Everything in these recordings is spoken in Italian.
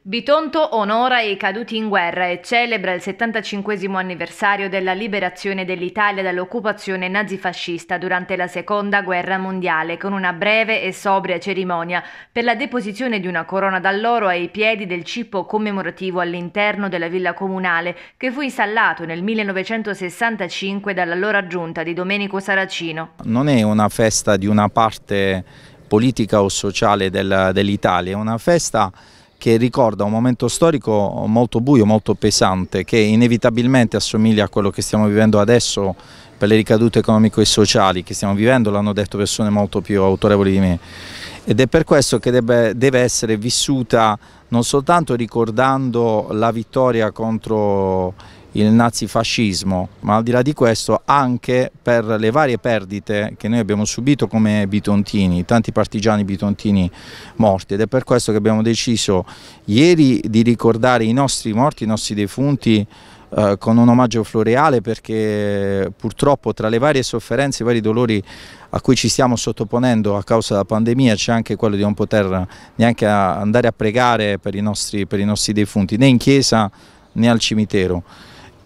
Bitonto onora i caduti in guerra e celebra il 75 anniversario della liberazione dell'Italia dall'occupazione nazifascista durante la Seconda Guerra Mondiale con una breve e sobria cerimonia per la deposizione di una corona d'alloro ai piedi del cippo commemorativo all'interno della villa comunale che fu installato nel 1965 dall'allora giunta di Domenico Saracino. Non è una festa di una parte politica o sociale dell'Italia, è una festa che ricorda un momento storico molto buio, molto pesante, che inevitabilmente assomiglia a quello che stiamo vivendo adesso per le ricadute economico e sociali che stiamo vivendo, l'hanno detto persone molto più autorevoli di me. Ed è per questo che deve, deve essere vissuta non soltanto ricordando la vittoria contro il nazifascismo, ma al di là di questo anche per le varie perdite che noi abbiamo subito come bitontini, tanti partigiani bitontini morti ed è per questo che abbiamo deciso ieri di ricordare i nostri morti, i nostri defunti eh, con un omaggio floreale perché purtroppo tra le varie sofferenze, i vari dolori a cui ci stiamo sottoponendo a causa della pandemia c'è anche quello di non poter neanche andare a pregare per i nostri, per i nostri defunti né in chiesa né al cimitero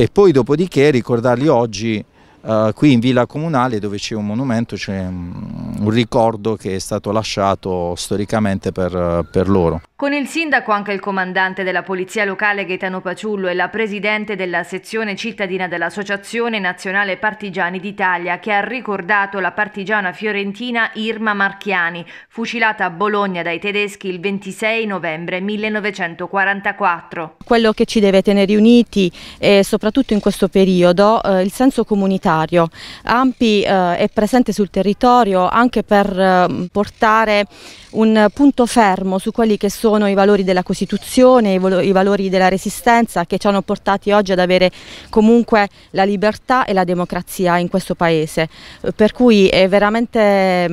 e poi dopodiché ricordarli oggi eh, qui in Villa Comunale dove c'è un monumento, c'è mm, un, ricordo che è stato lasciato storicamente per, per, loro. Con il sindaco anche il comandante della polizia locale Gaetano Paciullo e la presidente della sezione cittadina dell'Associazione Nazionale Partigiani d'Italia che ha ricordato la partigiana fiorentina Irma Marchiani, fucilata a Bologna dai tedeschi il 26 novembre 1944. Quello che ci deve tenere uniti, eh, soprattutto in questo periodo, eh, il senso comunitario sanitario. AMPI eh, è presente sul territorio anche per eh, portare un punto fermo su quelli che sono i valori della Costituzione, i, valo i valori della resistenza che ci hanno portati oggi ad avere comunque la libertà e la democrazia in questo Paese. Per cui è veramente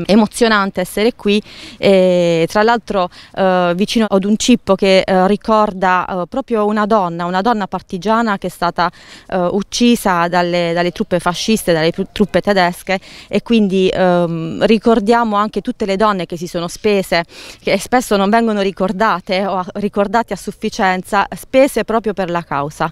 emozionante essere qui e tra l'altro eh, vicino ad un cippo che eh, ricorda eh, proprio una donna, una donna partigiana che è stata eh, uccisa dalle, dalle truppe fasciste fasciste, dalle truppe tedesche e quindi ehm, ricordiamo anche tutte le donne che si sono spese, che spesso non vengono ricordate o ricordate a sufficienza, spese proprio per la causa.